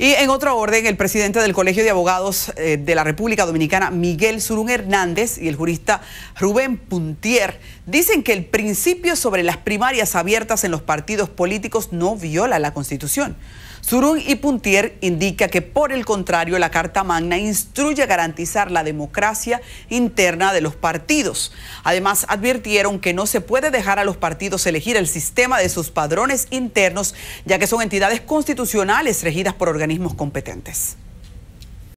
Y en otra orden, el presidente del Colegio de Abogados eh, de la República Dominicana, Miguel Surún Hernández, y el jurista Rubén Puntier dicen que el principio sobre las primarias abiertas en los partidos políticos no viola la Constitución. Surún y Puntier indica que, por el contrario, la Carta Magna instruye garantizar la democracia interna de los partidos. Además, advirtieron que no se puede dejar a los partidos elegir el sistema de sus padrones internos, ya que son entidades constitucionales regidas por organizaciones organismos competentes.